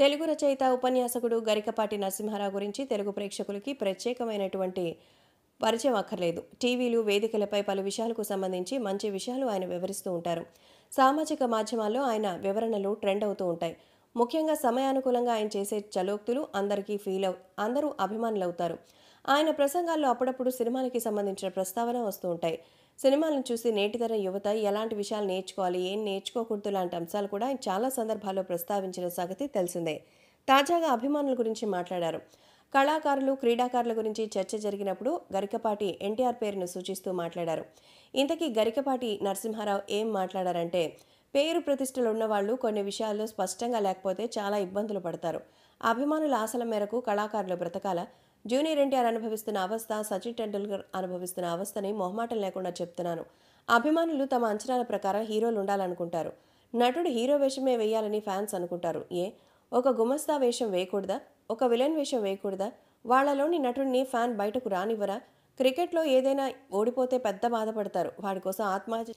తెలుగు రచయిత ఉపన్యాసకుడు గరికపాటి నరసింహారావు గురించి తెలుగు ప్రేక్షకులకి ప్రత్యేకమైనటువంటి పరిచయం అక్కర్లేదు టీవీలు వేదికలపై పలు విషయాలకు సంబంధించి మంచి విషయాలు ఆయన వివరిస్తూ ఉంటారు సామాజిక మాధ్యమాల్లో ఆయన వివరణలు ట్రెండ్ అవుతూ ఉంటాయి ముఖ్యంగా సమయానుకూలంగా ఆయన చేసే చలోక్తులు అందరికీ ఫీల్ అవు అందరూ అభిమానులవుతారు ఆయన ప్రసంగాల్లో అప్పుడప్పుడు సినిమాలకి సంబంధించిన ప్రస్తావన వస్తూ ఉంటాయి సినిమాలను చూసి నేటితర యువత ఎలాంటి విషయాలు నేర్చుకోవాలి ఏం నేర్చుకోకూడదు లాంటి అంశాలు కూడా చాలా సందర్భాల్లో ప్రస్తావించిన సంగతి తెలిసిందే తాజాగా అభిమానుల గురించి మాట్లాడారు కళాకారులు క్రీడాకారుల గురించి చర్చ జరిగినప్పుడు గరికపాటి ఎన్టీఆర్ పేరును సూచిస్తూ మాట్లాడారు ఇంతకీ గరికపాటి నరసింహారావు ఏం మాట్లాడారంటే పేరు ప్రతిష్టలు ఉన్నవాళ్ళు కొన్ని విషయాల్లో స్పష్టంగా లేకపోతే చాలా ఇబ్బందులు పడతారు అభిమానుల ఆశల మేరకు కళాకారులు బ్రతకాల జూనియర్ ఎన్టీఆర్ అనుభవిస్తున్న అవస్థ సచిన్ టెండూల్కర్ అనుభవిస్తున్న అవస్థని మొహమాటం లేకుండా చెప్తున్నాను అభిమానులు తమ అంచనాల ప్రకారం హీరోలు ఉండాలనుకుంటారు నటుడు హీరో వేషమే వేయాలని ఫ్యాన్స్ అనుకుంటారు ఏ ఒక గుమస్తా వేషం వేయకూడదా ఒక విలన్ వేషం వేయకూడదా వాళ్లలోని నటుడిని ఫ్యాన్ బయటకు రానివ్వరా క్రికెట్లో ఏదైనా ఓడిపోతే పెద్ద బాధపడతారు వాడి కోసం ఆత్మహత్య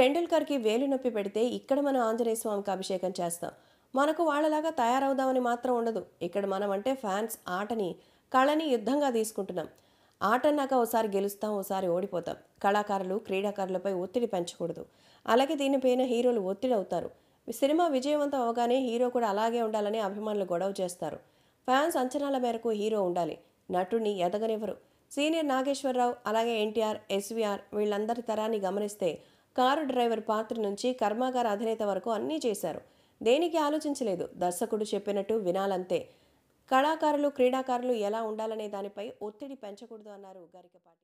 టెండూల్కర్కి వేలు నొప్పి పెడితే ఇక్కడ మనం ఆంజనేయ స్వామికి అభిషేకం చేస్తాం మనకు వాళ్ళలాగా తయారవుదామని మాత్రం ఉండదు ఇక్కడ మనం అంటే ఫ్యాన్స్ ఆటని కళని యుద్ధంగా తీసుకుంటున్నాం ఆట అన్నాక ఓసారి గెలుస్తాం ఓసారి ఓడిపోతాం కళాకారులు క్రీడాకారులపై ఒత్తిడి పెంచకూడదు అలాగే దీనిపైన హీరోలు ఒత్తిడి అవుతారు సినిమా విజయవంతం అవగానే హీరో కూడా అలాగే ఉండాలని అభిమానులు గొడవ చేస్తారు ఫ్యాన్స్ అంచనాల మేరకు హీరో ఉండాలి నటుడిని ఎదగనివ్వరు సీనియర్ నాగేశ్వరరావు అలాగే ఎన్టీఆర్ ఎస్వీఆర్ వీళ్ళందరి తరాన్ని గమనిస్తే కారు డ్రైవర్ పాత్ర నుంచి కర్మాగార అధినేత వరకు అన్నీ చేశారు దేనికి ఆలోచించలేదు దర్శకుడు చెప్పినట్టు వినాలంతే కళాకారులు క్రీడాకారులు ఎలా ఉండాలనే దానిపై ఒత్తిడి పెంచకూడదు అన్నారు గరికపాటి